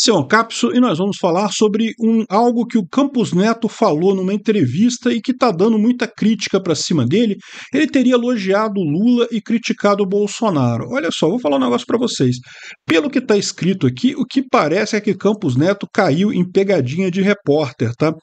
Esse é o Capso e nós vamos falar sobre um, algo que o Campos Neto falou numa entrevista e que está dando muita crítica para cima dele. Ele teria elogiado Lula e criticado Bolsonaro. Olha só, vou falar um negócio para vocês. Pelo que está escrito aqui, o que parece é que Campos Neto caiu em pegadinha de repórter, tá?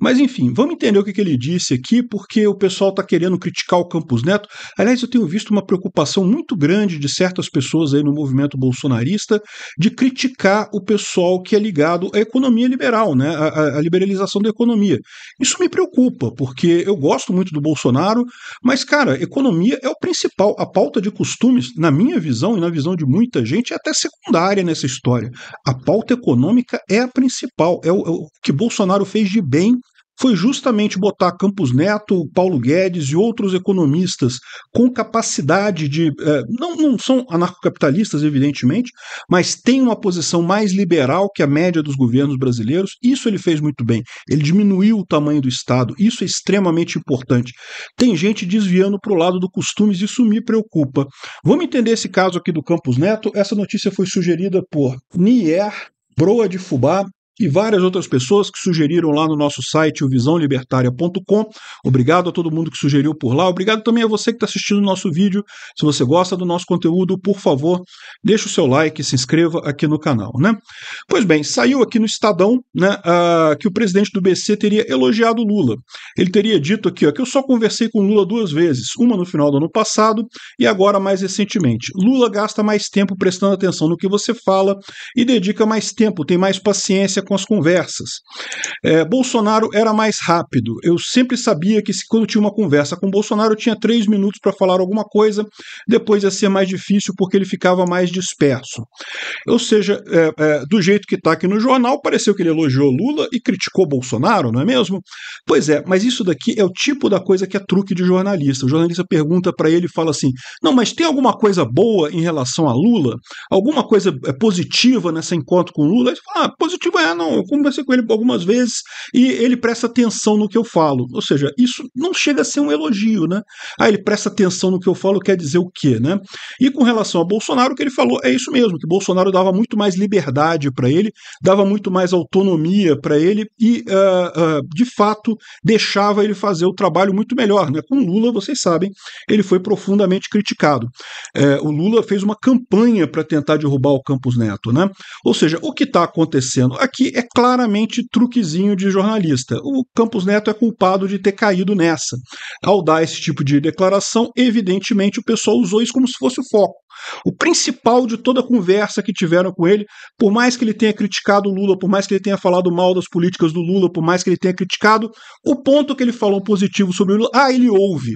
Mas enfim, vamos entender o que, que ele disse aqui, porque o pessoal está querendo criticar o Campos Neto. Aliás, eu tenho visto uma preocupação muito grande de certas pessoas aí no movimento bolsonarista de criticar o pessoal pessoal que é ligado à economia liberal, né, à, à liberalização da economia. Isso me preocupa, porque eu gosto muito do Bolsonaro, mas, cara, economia é o principal. A pauta de costumes, na minha visão e na visão de muita gente, é até secundária nessa história. A pauta econômica é a principal, é o, é o que Bolsonaro fez de bem foi justamente botar Campos Neto, Paulo Guedes e outros economistas com capacidade de. Eh, não, não são anarcocapitalistas, evidentemente, mas têm uma posição mais liberal que a média dos governos brasileiros. Isso ele fez muito bem. Ele diminuiu o tamanho do Estado. Isso é extremamente importante. Tem gente desviando para o lado do costumes, isso me preocupa. Vamos entender esse caso aqui do Campos Neto. Essa notícia foi sugerida por Nier Broa de Fubá e várias outras pessoas que sugeriram lá no nosso site, o visãolibertaria.com. Obrigado a todo mundo que sugeriu por lá. Obrigado também a você que está assistindo o nosso vídeo. Se você gosta do nosso conteúdo, por favor, deixe o seu like e se inscreva aqui no canal. Né? Pois bem, saiu aqui no Estadão né, uh, que o presidente do BC teria elogiado Lula. Ele teria dito aqui ó, que eu só conversei com Lula duas vezes, uma no final do ano passado e agora mais recentemente. Lula gasta mais tempo prestando atenção no que você fala e dedica mais tempo, tem mais paciência com as conversas. É, Bolsonaro era mais rápido. Eu sempre sabia que se, quando tinha uma conversa com Bolsonaro, eu tinha três minutos para falar alguma coisa, depois ia ser mais difícil porque ele ficava mais disperso. Ou seja, é, é, do jeito que está aqui no jornal, pareceu que ele elogiou Lula e criticou Bolsonaro, não é mesmo? Pois é, mas isso daqui é o tipo da coisa que é truque de jornalista. O jornalista pergunta para ele e fala assim: não, mas tem alguma coisa boa em relação a Lula? Alguma coisa é, positiva nesse encontro com Lula? Ele fala, ah, positivo é não, eu conversei com ele algumas vezes e ele presta atenção no que eu falo. Ou seja, isso não chega a ser um elogio, né? Ah, ele presta atenção no que eu falo, quer dizer o quê, né? E com relação a Bolsonaro, o que ele falou é isso mesmo, que Bolsonaro dava muito mais liberdade para ele, dava muito mais autonomia para ele e, uh, uh, de fato, deixava ele fazer o trabalho muito melhor. Né? Com Lula, vocês sabem, ele foi profundamente criticado. É, o Lula fez uma campanha para tentar derrubar o Campos Neto. Né? Ou seja, o que está acontecendo aqui que é claramente truquezinho de jornalista. O Campos Neto é culpado de ter caído nessa. Ao dar esse tipo de declaração, evidentemente o pessoal usou isso como se fosse o foco. O principal de toda a conversa que tiveram com ele, por mais que ele tenha criticado o Lula, por mais que ele tenha falado mal das políticas do Lula, por mais que ele tenha criticado, o ponto que ele falou positivo sobre o Lula, ah, ele ouve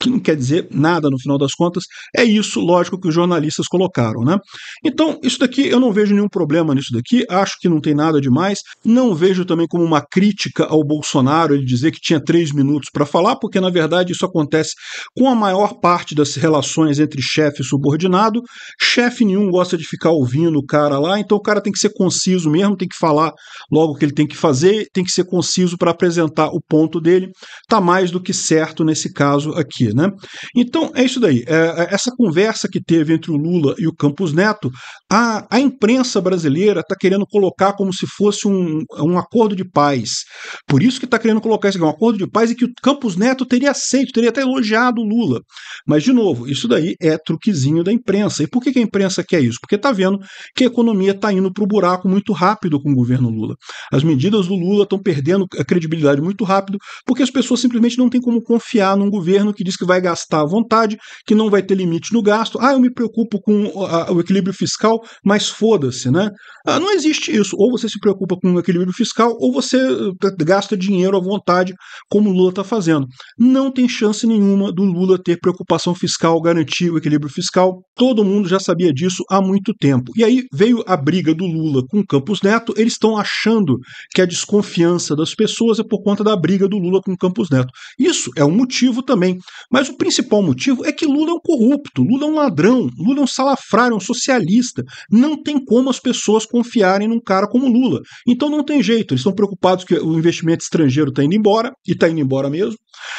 que não quer dizer nada no final das contas. É isso, lógico, que os jornalistas colocaram, né? Então, isso daqui eu não vejo nenhum problema nisso daqui, acho que não tem nada demais. Não vejo também como uma crítica ao Bolsonaro ele dizer que tinha três minutos para falar, porque na verdade isso acontece com a maior parte das relações entre chefe e subordinado. Chefe nenhum gosta de ficar ouvindo o cara lá, então o cara tem que ser conciso mesmo, tem que falar logo o que ele tem que fazer, tem que ser conciso para apresentar o ponto dele. Tá mais do que certo nesse caso aqui aqui. Né? Então, é isso daí. É, é, essa conversa que teve entre o Lula e o Campos Neto, a, a imprensa brasileira está querendo colocar como se fosse um, um acordo de paz. Por isso que está querendo colocar isso aqui, um acordo de paz e que o Campos Neto teria aceito, teria até elogiado o Lula. Mas, de novo, isso daí é truquezinho da imprensa. E por que, que a imprensa quer isso? Porque está vendo que a economia está indo para o buraco muito rápido com o governo Lula. As medidas do Lula estão perdendo a credibilidade muito rápido, porque as pessoas simplesmente não têm como confiar num governo que diz diz que vai gastar à vontade, que não vai ter limite no gasto. Ah, eu me preocupo com ah, o equilíbrio fiscal, mas foda-se, né? Ah, não existe isso. Ou você se preocupa com o equilíbrio fiscal, ou você eh, gasta dinheiro à vontade, como o Lula está fazendo. Não tem chance nenhuma do Lula ter preocupação fiscal, garantir o equilíbrio fiscal. Todo mundo já sabia disso há muito tempo. E aí veio a briga do Lula com o Campos Neto. Eles estão achando que a desconfiança das pessoas é por conta da briga do Lula com o Campos Neto. Isso é um motivo também. Mas o principal motivo é que Lula é um corrupto, Lula é um ladrão, Lula é um salafrário, é um socialista. Não tem como as pessoas confiarem num cara como Lula. Então não tem jeito, eles estão preocupados que o investimento estrangeiro está indo embora, e está indo embora mesmo.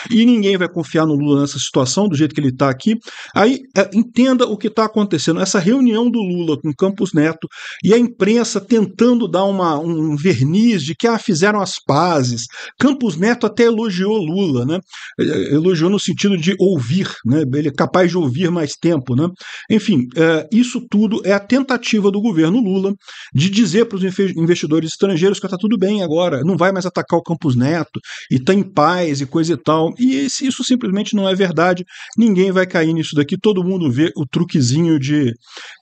E ninguém vai confiar no Lula nessa situação, do jeito que ele está aqui. Aí é, entenda o que está acontecendo. Essa reunião do Lula com Campos Neto e a imprensa tentando dar uma, um verniz de que ah, fizeram as pazes. Campos Neto até elogiou Lula, né? É, é, elogiou no sentido de ouvir, né? Ele é capaz de ouvir mais tempo, né? Enfim, é, isso tudo é a tentativa do governo Lula de dizer para os investidores estrangeiros que está tudo bem agora, não vai mais atacar o Campos Neto e está em paz e coisa e tal. E esse, isso simplesmente não é verdade. Ninguém vai cair nisso daqui. Todo mundo vê o truquezinho de,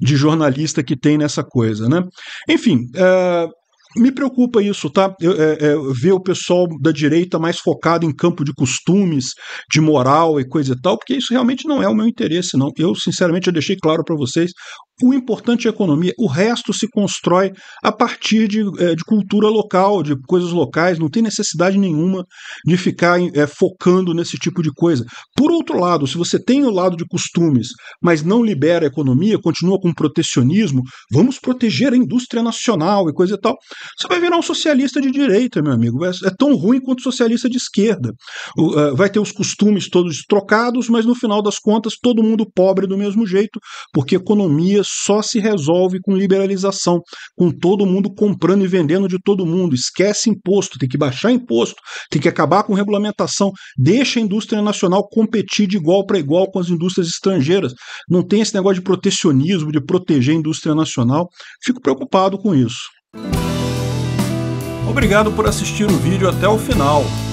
de jornalista que tem nessa coisa, né? Enfim. É, me preocupa isso, tá? Eu, é, é ver o pessoal da direita mais focado em campo de costumes, de moral e coisa e tal, porque isso realmente não é o meu interesse, não. Eu, sinceramente, já deixei claro para vocês: o importante é a economia, o resto se constrói a partir de, eh, de cultura local, de coisas locais, não tem necessidade nenhuma de ficar é, focando nesse tipo de coisa. Por outro lado, se você tem o lado de costumes, mas não libera a economia, continua com protecionismo, vamos proteger a indústria nacional e coisa e tal, você vai virar um socialista de direita, meu amigo. É, é tão ruim quanto socialista de esquerda. Eh, vai ter os costumes todos trocados, mas no final das contas, todo mundo pobre do mesmo jeito, porque economia só se resolve com liberalização, com todo mundo comprando e vendendo de todo mundo. Esquece imposto, tem que baixar imposto, tem que acabar com regulamentação, deixa a indústria nacional competir de igual para igual com as indústrias estrangeiras. Não tem esse negócio de protecionismo, de proteger a indústria nacional. Fico preocupado com isso. Obrigado por assistir o vídeo até o final.